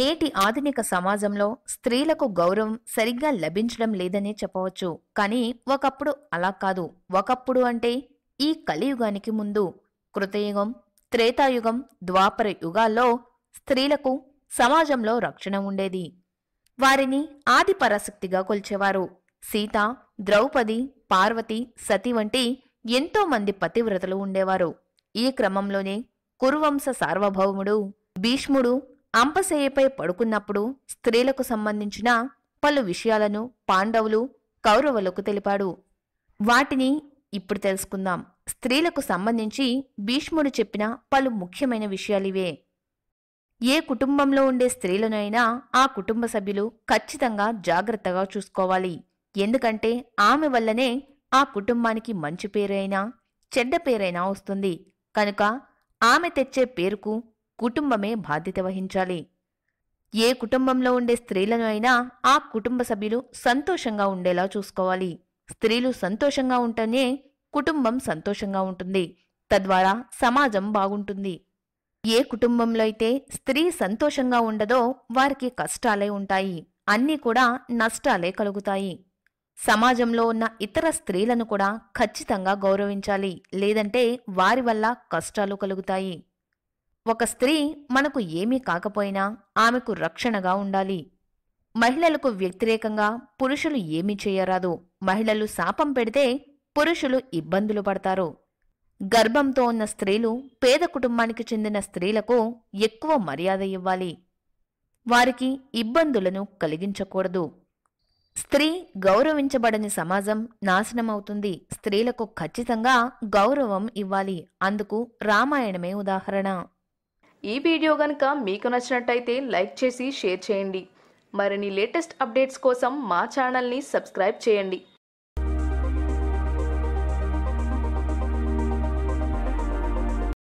నేటి ఆధునిక సమాజంలో స్త్రీలకు గౌరవం సరిగ్గా లభించడం లేదనే చెప్పవచ్చు కానీ ఒకప్పుడు అలా కాదు ఒకప్పుడు అంటే ఈ కలియుగానికి ముందు కృతయుగం త్రేతాయుగం ద్వాపర యుగాల్లో స్త్రీలకు సమాజంలో రక్షణ ఉండేది వారిని ఆదిపరాశక్తిగా కొల్చేవారు సీత ద్రౌపది పార్వతి సతి వంటి ఎంతో మంది పతివ్రతలు ఉండేవారు ఈ క్రమంలోనే కురువంశ సార్వభౌముడు భీష్ముడు అంపశయ్యపై పడుకున్నప్పుడు స్త్రీలకు సంబంధించిన పలు విషయాలను పాండవులు కౌరవులకు తెలిపాడు వాటిని ఇప్పుడు తెలుసుకుందాం స్త్రీలకు సంబంధించి భీష్ముడు చెప్పిన పలు ముఖ్యమైన విషయాలివే ఏ కుటుంబంలో ఉండే స్త్రీలనైనా ఆ కుటుంబ సభ్యులు ఖచ్చితంగా జాగ్రత్తగా చూసుకోవాలి ఎందుకంటే ఆమె వల్లనే ఆ కుటుంబానికి మంచి పేరైనా చెడ్డ పేరైనా వస్తుంది కనుక ఆమె తెచ్చే పేరుకు కుటుంబమే బాధ్యత వహించాలి ఏ కుటుంబంలో ఉండే స్త్రీలను అయినా ఆ కుటుంబ సభ్యులు సంతోషంగా ఉండేలా చూసుకోవాలి స్త్రీలు సంతోషంగా ఉంటేనే కుటుంబం సంతోషంగా ఉంటుంది తద్వారా సమాజం బాగుంటుంది ఏ కుటుంబంలో అయితే స్త్రీ సంతోషంగా ఉండదో వారికి కష్టాలే ఉంటాయి అన్నీ కూడా నష్టాలే కలుగుతాయి సమాజంలో ఉన్న ఇతర స్త్రీలను కూడా ఖచ్చితంగా గౌరవించాలి లేదంటే వారి వల్ల కష్టాలు కలుగుతాయి ఒక స్త్రీ మనకు ఏమీ కాకపోయినా ఆమెకు రక్షణగా ఉండాలి మహిళలకు వ్యతిరేకంగా పురుషులు ఏమీ చేయరాదు మహిళలు శాపం పెడితే పురుషులు ఇబ్బందులు పడతారు గర్భంతో ఉన్న స్త్రీలు పేద కుటుంబానికి చెందిన స్త్రీలకు ఎక్కువ మర్యాద ఇవ్వాలి వారికి ఇబ్బందులను కలిగించకూడదు స్త్రీ గౌరవించబడని సమాజం నాశనమవుతుంది స్త్రీలకు ఖచ్చితంగా గౌరవం ఇవ్వాలి అందుకు రామాయణమే ఉదాహరణ ఈ వీడియో కనుక మీకు నచ్చినట్టయితే లైక్ చేసి షేర్ చేయండి మరిన్ని లేటెస్ట్ అప్డేట్స్ కోసం మా ఛానల్ని సబ్స్క్రైబ్ చేయండి